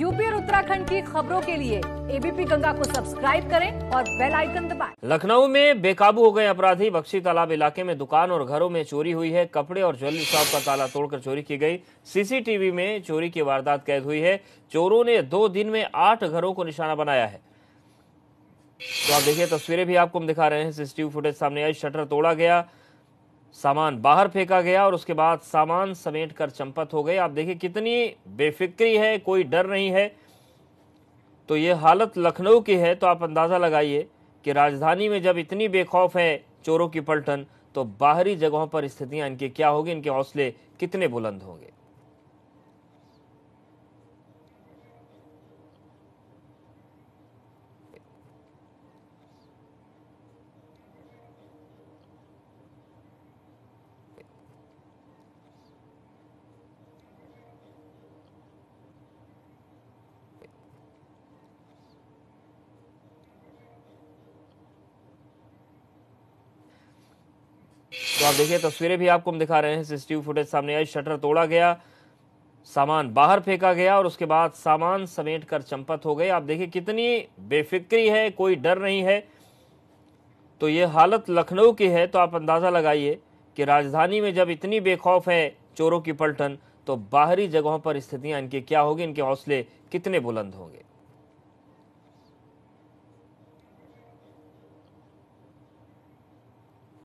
UP और उत्तराखंड की खबरों के लिए एबीपी गंगा को सब्सक्राइब करें और बेल आइकन दबाएं। लखनऊ में बेकाबू हो गए अपराधी बक्सी तालाब इलाके में दुकान और घरों में चोरी हुई है कपड़े और ज्वेलरी शॉप का ताला तोड़कर चोरी की गई सीसीटीवी में चोरी की वारदात कैद हुई है चोरों ने दो दिन में आठ घरों को निशाना बनाया है तो आप देखिए तस्वीरें भी आपको हम दिखा रहे हैं सीसीटीवी फुटेज सामने आई शटर तोड़ा गया सामान बाहर फेंका गया और उसके बाद सामान समेट कर चंपत हो गए आप देखिए कितनी बेफिक्री है कोई डर नहीं है तो ये हालत लखनऊ की है तो आप अंदाज़ा लगाइए कि राजधानी में जब इतनी बेखौफ है चोरों की पलटन तो बाहरी जगहों पर स्थितियां इनके क्या होगी इनके हौसले कितने बुलंद होंगे आप देखिए तस्वीरें भी आपको हम दिखा रहे हैं सीसीटीवी फुटेज सामने आई शटर तोड़ा गया सामान बाहर फेंका गया और उसके बाद सामान समेट कर चंपत हो गए आप देखिए कितनी बेफिक्री है कोई डर नहीं है तो ये हालत लखनऊ की है तो आप अंदाज़ा लगाइए कि राजधानी में जब इतनी बेखौफ है चोरों की पलटन तो बाहरी जगहों पर स्थितियां इनके क्या होगी इनके हौसले कितने बुलंद होंगे